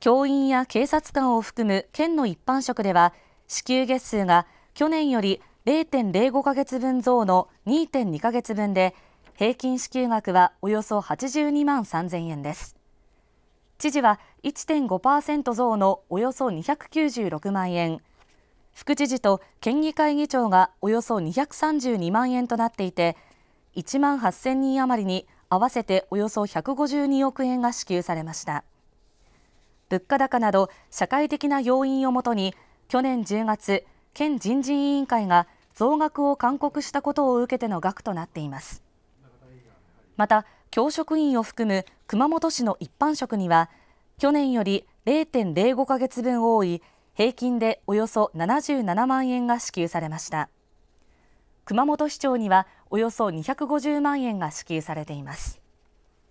教員や警察官を含む県の一般職では支給月数が去年より0.05ヶ月分増の2.2ヶ月分で平均支給額はおよそ82万3000円です知事は1.5%増のおよそ296万円副知事と県議会議長がおよそ232万円となっていて1万8000人余りに合わせておよそ152億円が支給されました。物価高など社会的な要因をもとに去年10月県人事委員会が増額を勧告したことを受けての額となっていますまた教職員を含む熊本市の一般職には去年より0.05ヶ月分多い平均でおよそ77万円が支給されました熊本市長にはおよそ250万円が支給されています